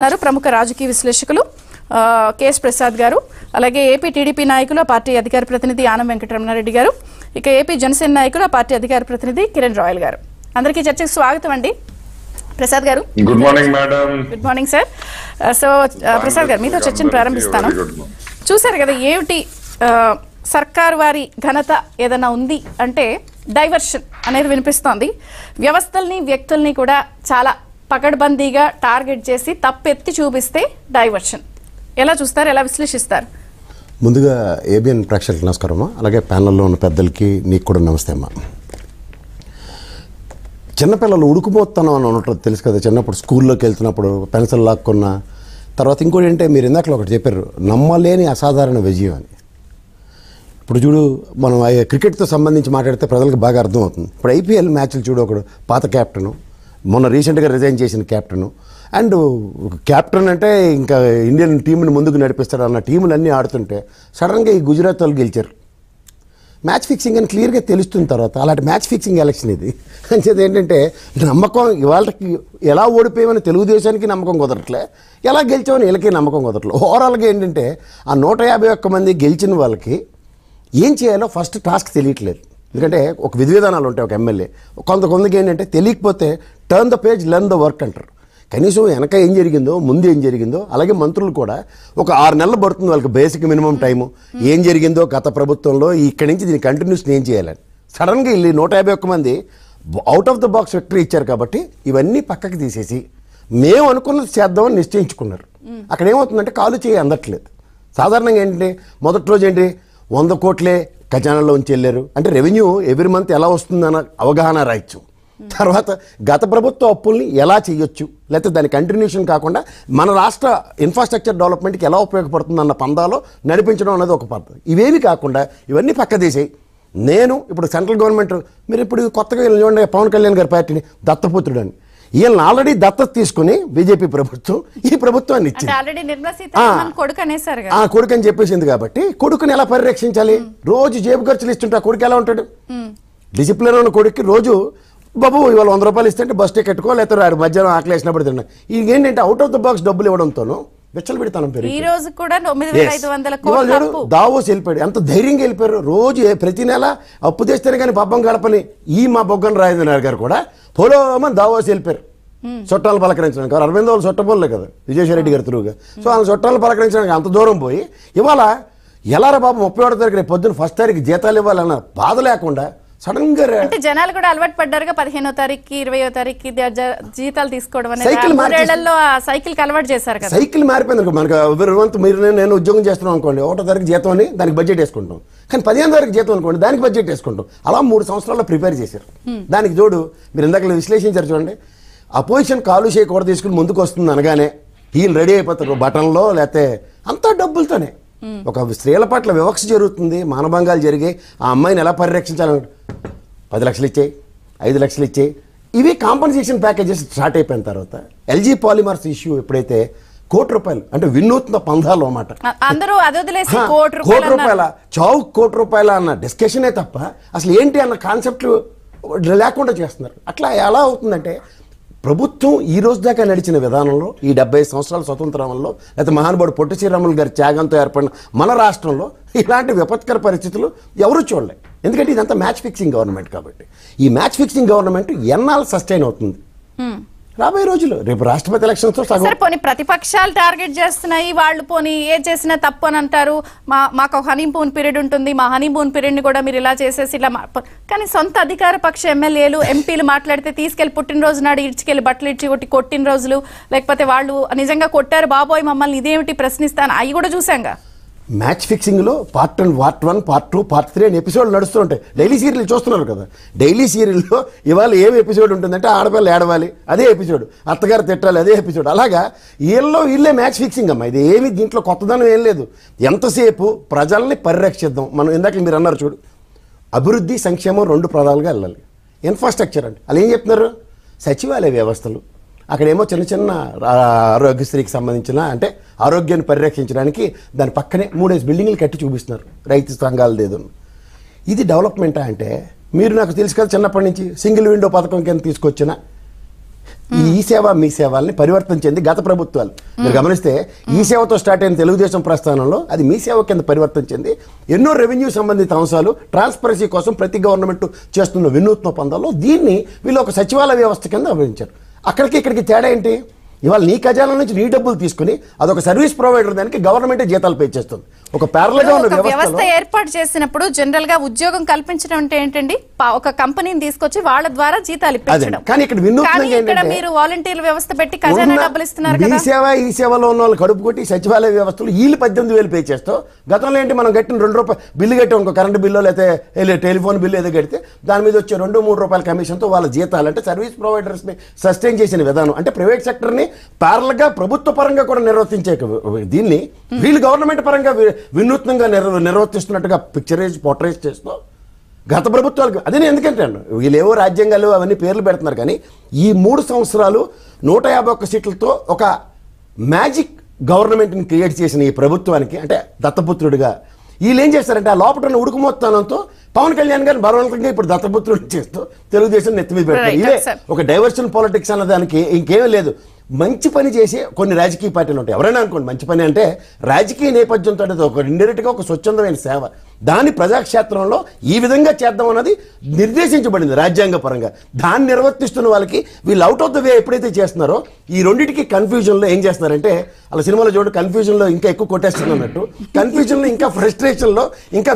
ఉన్నారు ప్రముఖ రాజకీయ విశ్లేషకులు కేఎస్ ప్రసాద్ గారు అలాగే ఏపీ టీడీపీ నాయకులు పార్టీ అధికార ప్రతినిధి ఆనం వెంకటరమణారెడ్డి గారు ఇక ఏపీ జనసేన నాయకులు పార్టీ అధికార ప్రతినిధి కిరణ్ రాయల్ గారు అందరికీ చర్చకు స్వాగతం అండి Prasad garu good morning madam good morning sir so Prasad garu మీతో చర్చను ప్రారంభిస్తాను చూసారు కదా ఏమిటి సర్కార్ వారి ఘనత ఏదైనా ఉంది అంటే డైవర్షన్ అనేది వినిపిస్తోంది వ్యవస్థల్ని వ్యక్తుల్ని కూడా చాలా పకడ్బందీగా టార్గెట్ చేసి తప్పెత్తి చూపిస్తే డైవర్షన్ ఎలా చూస్తారు ఎలా విశ్లేషిస్తారు ముందుగా ఏబిఎన్ ప్రేక్షకులకు నమస్కారం అలాగే ప్యానల్లో ఉన్న పెద్దలకి నీకు కూడా నమస్తే అమ్మా చిన్నపిల్లలు ఉడుకుపోతాను అని ఉంటుంది తెలుసు కదా చిన్నప్పుడు స్కూల్లోకి వెళ్తున్నప్పుడు పెన్సిల్ లాక్కున్న తర్వాత ఇంకోటి ఏంటంటే మీరు ఇందాకలో ఒకటి చెప్పారు నమ్మలేని అసాధారణ విజయం అని ఇప్పుడు చూడు మనం క్రికెట్తో సంబంధించి మాట్లాడితే ప్రజలకు బాగా అర్థమవుతుంది ఇప్పుడు ఐపీఎల్ మ్యాచ్లు చూడు ఒకడు పాత క్యాప్టెను మొన్న రీసెంట్గా రిజైన్ చేసిన కెప్టెన్ అండ్ కెప్టెన్ అంటే ఇంకా ఇండియన్ టీంని ముందుకు నడిపిస్తాడు అన్న టీములు అన్నీ ఆడుతుంటే సడన్గా ఈ గుజరాత్ వాళ్ళు గెలిచారు మ్యాచ్ ఫిక్సింగ్ అని క్లియర్గా తెలుస్తున్న తర్వాత అలాంటి మ్యాచ్ ఫిక్సింగ్ ఎలక్షన్ ఇది అంచేది ఏంటంటే నమ్మకం ఇవాళకి ఎలా ఓడిపోయామని తెలుగుదేశానికి నమ్మకం కుదరట్లే ఎలా గెలిచామని వీళ్ళకి నమ్మకం కుదరట్లే ఓవరాల్గా ఏంటంటే ఆ నూట యాభై ఒక్క మంది గెలిచిన వాళ్ళకి ఏం చేయాలో ఫస్ట్ టాస్క్ తెలియట్లేదు ఎందుకంటే ఒక విధి విధానాలు ఉంటాయి ఒక ఎమ్మెల్యే కొంతమందికి ఏంటంటే తెలియకపోతే turn the page learn the work అంటారు కనీసం వెనక ఏం జరిగిందో ముందు ఏం జరిగిందో అలాగే మంత్రులు కూడా ఒక ఆరు నెలలు పడుతుంది వాళ్ళకి బేసిక్ మినిమం టైము ఏం జరిగిందో గత ప్రభుత్వంలో ఇక్కడి నుంచి దీన్ని కంటిన్యూస్ ఏం చేయాలని సడన్గా వెళ్ళి నూట యాభై ఒక్క మంది out of the box victory ఇచ్చారు కాబట్టి ఇవన్నీ పక్కకి తీసేసి మేము అనుకున్నది చేద్దామని నిశ్చయించుకున్నారు అక్కడ ఏమవుతుందంటే కాలు చేయి అందట్లేదు సాధారణంగా ఏంటంటే మొదటి రోజు ఏంటి వంద కోట్లే ఖజానాలో ఉంచి వెళ్ళారు అంటే రెవెన్యూ ఎవ్రీ మంత్ ఎలా వస్తుందన్న అవగాహన రాయచ్చు Hmm. తర్వాత గత ప్రభుత్వ అప్పుల్ని ఎలా చేయొచ్చు లేకపోతే దాని కంటిన్యూషన్ కాకుండా మన రాష్ట్ర ఇన్ఫ్రాస్ట్రక్చర్ డెవలప్మెంట్కి ఎలా ఉపయోగపడుతుంది అన్న పందాలో నడిపించడం అనేది ఒక పద్ధతి ఇవేమి కాకుండా ఇవన్నీ పక్క తీసేయి నేను ఇప్పుడు సెంట్రల్ గవర్నమెంట్ మీరు ఇప్పుడు కొత్తగా చూడండి పవన్ కళ్యాణ్ గారి పార్టీని దత్తపుత్రుడు అని వీళ్ళని ఆల్రెడీ దత్తత తీసుకుని బీజేపీ ప్రభుత్వం ఈ ప్రభుత్వాన్ని ఇచ్చింది ఆ కొడుకు అని చెప్పేసింది కాబట్టి కొడుకుని ఎలా పరిరక్షించాలి hmm. రోజు జేబు ఖర్చులు ఇస్తుంటే ఆ కొడుకు ఎలా ఉంటాడు డిసిప్లిన్ hmm. ఉన్న కొడుక్కి రోజు బాబు ఇవాళ వంద రూపాయలు ఇస్తే బస్ కో లేకపోతే ఆడు మధ్యాహ్నం ఆకలి వేసినప్పుడు తిన్నాను ఇది ఏంటంటే అవుట్ ఆఫ్ ద బాక్స్ డబ్బులు ఇవ్వడంతోనూ పెడతాను పేరు ఈ రోజు కూడా చూడు దావోస్ వెళ్ళిపోయాడు ఎంత ధైర్యంగా వెళ్ళిపోయారు రోజు ప్రతి నెల అప్పు చేస్తేనే కానీ పబ్బం గడపని ఈ మా బొగ్గన రాజేంద్ర గారు కూడా పోలోమని దావోస్ వెళ్ళిపోయారు చుట్టాలు పలకరించడానికి వారు అరవింద్ వాళ్ళు చుట్టపోలే కదా విజయసాయిరెడ్డి గారు తిరుగుగా సో వాళ్ళ చుట్టాలు పలకరించడానికి అంత దూరం పోయి ఇవాళ ఎలారా బాబు ముప్పై ఒకటో తారీఖు రేపు పొద్దున ఫస్ట్ తారీఖు జీతాలు ఇవ్వాలన్న బాధ లేకుండా సడన్ గా అంటే జనాలు కూడా అలవాటు పడ్డారు పదిహేనో తారీఖు ఇరవయో తారీఖు జీతాలు తీసుకోవడం సైకిల్ ఆ సైకిల్ అలవాటు చేశారు కదా సైకిల్ మారిపోయింది మనకు ఎవరి మీరు నేను ఉద్యోగం చేస్తున్నాం అనుకోండి ఒకటో తారీఖు జీతం అని దానికి బడ్జెట్ వేసుకుంటాం కానీ పదిహేను తారీఖు జీతం అనుకోండి దానికి బడ్జెట్ వేసుకుంటాం అలా మూడు సంవత్సరాల్లో ప్రిపేర్ చేశారు దానికి చూడు మీరు ఇందాక విశ్లేషించారు చూడండి అపోజిషన్ కాలు చేయకూడదు తీసుకుని ముందుకు వస్తుంది అనగానే వీళ్ళు రెడీ అయిపోతారు బటన్లో లేకపోతే అంతా డబ్బులతోనే ఒక స్త్రీల పట్ల వివక్ష జరుగుతుంది మానభంగాలు జరిగే ఆ అమ్మాయిని ఎలా పరిరక్షించాలని పది లక్షలు ఇచ్చాయి ఐదు లక్షలు ఇచ్చాయి ఇవి కాంపన్సేషన్ ప్యాకేజెస్ స్టార్ట్ అయిపోయిన తర్వాత ఎల్జీ పాలిమర్స్ ఇష్యూ ఎప్పుడైతే కోటి రూపాయలు అంటే వినూత్న పంధాలు అన్నమాట కోటి రూపాయల చావు కోటి రూపాయల అన్న డిస్కషనే తప్ప అసలు ఏంటి అన్న కాన్సెప్ట్లు లేకుండా చేస్తున్నారు అట్లా ఎలా అవుతుందంటే ప్రభుత్వం ఈ రోజు దాకా నడిచిన విధానంలో ఈ డెబ్బై సంవత్సరాల స్వతంత్రంలో లేకపోతే మహానుభావుడు పొట్టి శ్రీరాములు గారి త్యాగంతో ఏర్పడిన మన రాష్ట్రంలో ఇలాంటి విపత్కర పరిస్థితులు ఎవరు చూడలే ఎందుకంటే ఇదంతా మ్యాచ్ ఫిక్సింగ్ గవర్నమెంట్ కాబట్టి ఈ మ్యాచ్ ఫిక్సింగ్ గవర్నమెంట్ ఎన్నాళ్ళు సస్టైన్ అవుతుంది రాబోయే రోజులు రేపు రాష్ట్రపతి ఎలక్షన్తో సరే పోనీ ప్రతిపక్షాలు టార్గెట్ చేస్తున్నాయి వాళ్ళు పోనీ ఏ చేసినా తప్పు అని అంటారు మా మాకు హనీమూన్ పీరియడ్ ఉంటుంది మా హనీమూన్ పీరియడ్ని కూడా మీరు ఇలా చేసేసి ఇలా కానీ సొంత అధికార పక్ష ఎమ్మెల్యేలు ఎంపీలు మాట్లాడితే తీసుకెళ్లి పుట్టినరోజు నాడు ఇడ్చుకెళ్ళి బట్టలు ఇడ్చి కొట్టి కొట్టిన రోజులు లేకపోతే వాళ్ళు నిజంగా కొట్టారు బాబోయ్ మమ్మల్ని ఇదేమిటి ప్రశ్నిస్తాను అవి కూడా చూసాంగా మ్యాచ్ ఫిక్సింగ్లో part one part one part two part three అని ఎపిసోడ్లు నడుస్తూ ఉంటాయి డైలీ సీరియల్ చూస్తున్నారు కదా డైలీ సీరియల్లో ఇవాళ ఏం ఎపిసోడ్ ఉంటుందంటే ఆడపిల్ల ఏడవాలి అదే ఎపిసోడ్ అత్తగారు తిట్టాలి అదే ఎపిసోడ్ అలాగా వీళ్ళలో వీళ్ళే మ్యాచ్ ఫిక్సింగ్ అమ్మా ఇది ఏమి దీంట్లో కొత్తదనం ఏం లేదు ఎంతసేపు ప్రజల్ని పరిరక్షిద్దాం మనం ఇందాక మీరు అన్నారు చూడు అభివృద్ధి సంక్షేమం రెండు ప్రధాలుగా వెళ్ళాలి ఇన్ఫ్రాస్ట్రక్చర్ అండి అలా ఏం చెప్తున్నారు సచివాలయ వ్యవస్థలు అక్కడేమో చిన్న చిన్న ఆరోగ్యశ్రీకి సంబంధించిన అంటే ఆరోగ్యాన్ని పరిరక్షించడానికి దాని పక్కనే మూడేసి బిల్డింగ్లు కట్టి చూపిస్తున్నారు రైతు సంఘాలు లేదు ఇది డెవలప్మెంటా అంటే మీరు నాకు తెలుసు కదా చిన్నప్పటి నుంచి సింగిల్ విండో పథకం కింద తీసుకొచ్చిన ఈ సేవ మీ సేవల్ని పరివర్తన చెంది గత ప్రభుత్వాలు మీరు గమనిస్తే ఈ సేవతో స్టార్ట్ అయిన తెలుగుదేశం ప్రస్థానంలో అది మీ సేవ కింద పరివర్తన చెంది ఎన్నో రెవెన్యూ సంబంధిత అంశాలు ట్రాన్స్పరెన్సీ కోసం ప్రతి గవర్నమెంట్ చేస్తున్న వినూత్న పందాల్లో దీన్ని వీళ్ళు ఒక సచివాలయ వ్యవస్థ కింద అభివృంచారు అక్కడికి ఇక్కడికి తేడా ఏంటి ఇవాళ నీ ఖజానా నుంచి నీ డబ్బులు తీసుకుని అదొక సర్వీస్ ప్రొవైడర్ దానికి గవర్నమెంట్ జీతాలు పే చేస్తుంది ఒక ప్యారలగా వ్యవస్థ ఏర్పాటు చేసినప్పుడు జనరల్ గా ఉద్యోగం కల్పించడం అంటే ఏంటండి ఒక కంపెనీని తీసుకొచ్చి వాళ్ళ ద్వారా జీతాలు కానీ ఇక్కడ మీరు వాలంటీర్ వ్యవస్థ పెట్టి ఖజానా డబ్బులు ఇస్తున్నారు ఈ సేవ ఈ e సేవలో ఉన్న వాళ్ళు కడుపు కొట్టి సచివాలయ వ్యవస్థలు వీళ్ళు పద్దెనిమిది వేలు పే చేస్తూ గతంలో ఏంటి మనం కట్టిన రెండు రూపాయలు బిల్లు కట్టాం ఇంకో కరెంటు బిల్లు లేకపోతే టెలిఫోన్ బిల్లు ఏదో కడితే దాని మీద వచ్చే రెండు మూడు రూపాయల కమిషన్తో వాళ్ళ జీతాలు అంటే సర్వీస్ ప్రొవైడర్స్ ని సస్టైన్ చేసిన విధానం అంటే ప్రైవేట్ సెక్టర్ ని గా ప్రభుత్వ పరంగా కూడా నిర్వర్తించే దీన్ని వీళ్ళు గవర్నమెంట్ పరంగా వినూత్నంగా నిర్వర్తిస్తున్నట్టుగా పిక్చరైజ్ పోర్ట్రైజ్ చేస్తూ గత ప్రభుత్వాలకు అదే నేను ఎందుకంటే వీళ్ళేవో రాజ్యాంగాలు అవన్నీ పేర్లు పెడుతున్నారు కానీ ఈ మూడు సంవత్సరాలు నూట యాభై ఒక్క సీట్లతో ఒక మ్యాజిక్ గవర్నమెంట్ని క్రియేట్ చేసిన ఈ ప్రభుత్వానికి అంటే దత్తపుత్రుడిగా వీళ్ళు ఏం చేస్తారంటే ఆ లోపల ఉడుకుమోత్తానంతో పవన్ కళ్యాణ్ గారిని బలవంతంగా ఇప్పుడు దత్తపుత్రుడు చేస్తూ తెలుగుదేశం నెత్తిమీద పెడతారు ఇదే ఒక డైవర్షన్ పాలిటిక్స్ అన్న దానికి ఇంకేమీ లేదు మంచి పని చేసే కొన్ని రాజకీయ పార్టీలు ఉంటాయి ఎవరైనా అనుకోండి మంచి పని అంటే రాజకీయ నేపథ్యంతో ఒక ఇండైరెక్ట్గా ఒక స్వచ్ఛందమైన సేవ దాన్ని ప్రజాక్షేత్రంలో ఈ విధంగా చేద్దాం అన్నది నిర్దేశించబడింది పరంగా దాన్ని నిర్వర్తిస్తున్న వాళ్ళకి వీళ్ళు అవుట్ ఆఫ్ ద వే ఎప్పుడైతే చేస్తున్నారో ఈ రెండింటికి కన్ఫ్యూజన్లో ఏం చేస్తున్నారంటే అలా సినిమాలో చూడండి కన్ఫ్యూజన్లో ఇంకా ఎక్కువ కొట్టేస్తున్నట్టు కన్ఫ్యూజన్లో ఇంకా ఫ్రస్ట్రేషన్లో ఇంకా